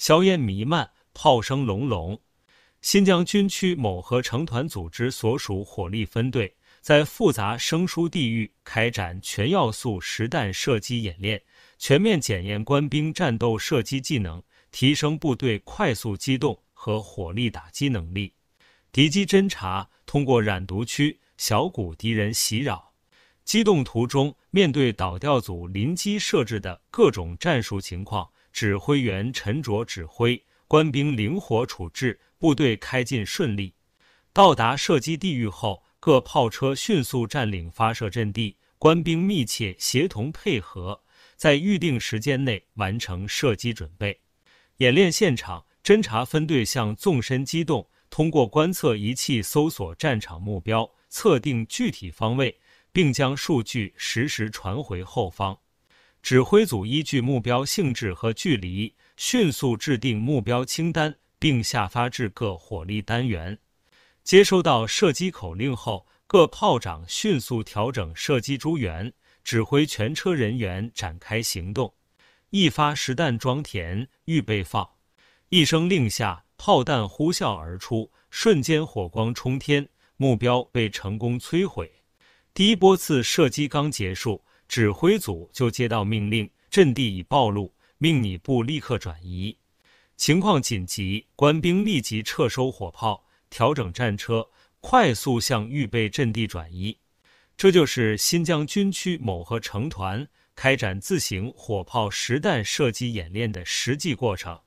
硝烟弥漫，炮声隆隆。新疆军区某合成团组织所属火力分队，在复杂生疏地域开展全要素实弹射击演练，全面检验官兵战斗射击技能，提升部队快速机动和火力打击能力。敌机侦察通过染毒区，小股敌人袭扰，机动途中面对导调组临机设置的各种战术情况。指挥员沉着指挥，官兵灵活处置，部队开进顺利。到达射击地域后，各炮车迅速占领发射阵地，官兵密切协同配合，在预定时间内完成射击准备。演练现场，侦察分队向纵深机动，通过观测仪器搜索战场目标，测定具体方位，并将数据实时传回后方。指挥组依据目标性质和距离，迅速制定目标清单，并下发至各火力单元。接收到射击口令后，各炮长迅速调整射击诸元，指挥全车人员展开行动。一发实弹装填，预备放。一声令下，炮弹呼啸而出，瞬间火光冲天，目标被成功摧毁。第一波次射击刚结束。指挥组就接到命令，阵地已暴露，命你部立刻转移。情况紧急，官兵立即撤收火炮，调整战车，快速向预备阵地转移。这就是新疆军区某合成团开展自行火炮实弹射击演练的实际过程。